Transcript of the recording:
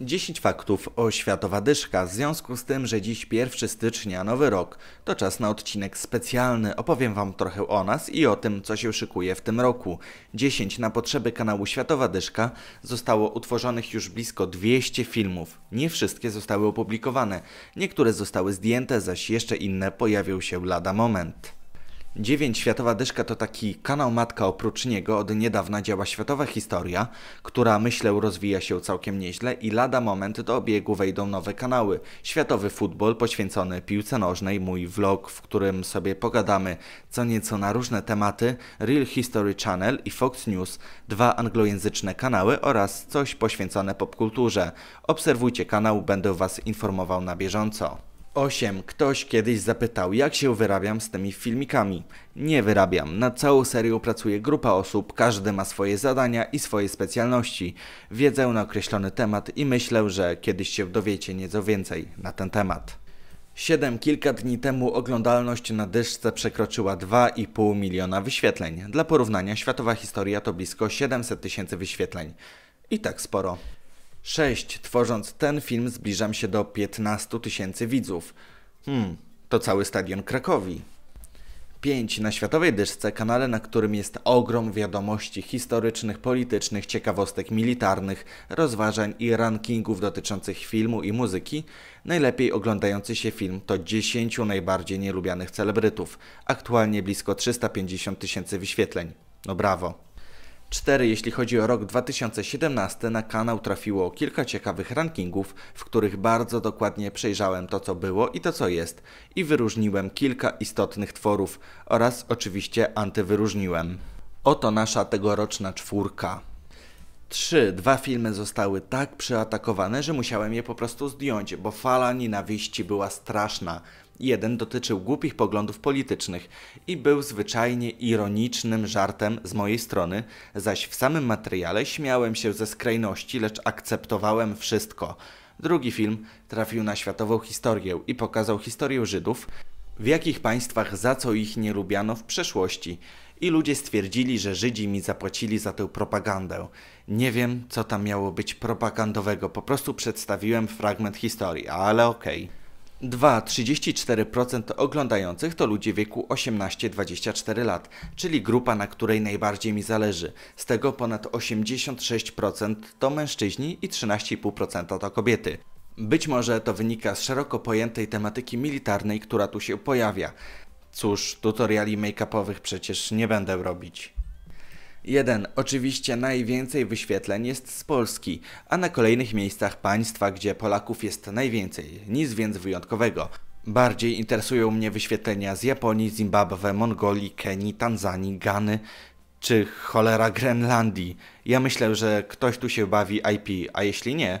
10 faktów o Światowa Dyszka. W związku z tym, że dziś 1 stycznia, nowy rok, to czas na odcinek specjalny. Opowiem Wam trochę o nas i o tym, co się szykuje w tym roku. 10 na potrzeby kanału Światowa Dyszka zostało utworzonych już blisko 200 filmów. Nie wszystkie zostały opublikowane, niektóre zostały zdjęte, zaś jeszcze inne pojawią się lada moment. 9 Światowa Dyszka to taki kanał matka oprócz niego od niedawna działa światowa historia, która myślę rozwija się całkiem nieźle i lada moment do obiegu wejdą nowe kanały. Światowy futbol poświęcony piłce nożnej, mój vlog, w którym sobie pogadamy co nieco na różne tematy, Real History Channel i Fox News, dwa anglojęzyczne kanały oraz coś poświęcone popkulturze. Obserwujcie kanał, będę Was informował na bieżąco. 8. Ktoś kiedyś zapytał, jak się wyrabiam z tymi filmikami. Nie wyrabiam. Nad całą serią pracuje grupa osób, każdy ma swoje zadania i swoje specjalności, wiedzę na określony temat i myślę, że kiedyś się dowiecie nieco więcej na ten temat. 7. Kilka dni temu oglądalność na dyszce przekroczyła 2,5 miliona wyświetleń. Dla porównania światowa historia to blisko 700 tysięcy wyświetleń. I tak sporo. 6. Tworząc ten film zbliżam się do 15 tysięcy widzów. Hmm, to cały stadion Krakowi. 5. Na Światowej Dyszce, kanale, na którym jest ogrom wiadomości historycznych, politycznych, ciekawostek militarnych, rozważań i rankingów dotyczących filmu i muzyki, najlepiej oglądający się film to 10 najbardziej nielubianych celebrytów, aktualnie blisko 350 tysięcy wyświetleń. No brawo. 4. Jeśli chodzi o rok 2017, na kanał trafiło kilka ciekawych rankingów, w których bardzo dokładnie przejrzałem to, co było i to, co jest, i wyróżniłem kilka istotnych tworów oraz oczywiście antywyróżniłem. Oto nasza tegoroczna czwórka. Trzy, dwa filmy zostały tak przeatakowane, że musiałem je po prostu zdjąć, bo fala nienawiści była straszna. Jeden dotyczył głupich poglądów politycznych i był zwyczajnie ironicznym żartem z mojej strony, zaś w samym materiale śmiałem się ze skrajności, lecz akceptowałem wszystko. Drugi film trafił na światową historię i pokazał historię Żydów, w jakich państwach za co ich nie lubiano w przeszłości i ludzie stwierdzili, że Żydzi mi zapłacili za tę propagandę. Nie wiem, co tam miało być propagandowego, po prostu przedstawiłem fragment historii, ale okej. Okay. 2. oglądających to ludzie wieku 18-24 lat, czyli grupa, na której najbardziej mi zależy. Z tego ponad 86% to mężczyźni i 13,5% to kobiety. Być może to wynika z szeroko pojętej tematyki militarnej, która tu się pojawia. Cóż, tutoriali make-upowych przecież nie będę robić. 1. Oczywiście najwięcej wyświetleń jest z Polski, a na kolejnych miejscach państwa, gdzie Polaków jest najwięcej, nic więc wyjątkowego. Bardziej interesują mnie wyświetlenia z Japonii, Zimbabwe, Mongolii, Kenii, Tanzanii, Gany czy cholera Grenlandii. Ja myślę, że ktoś tu się bawi IP, a jeśli nie,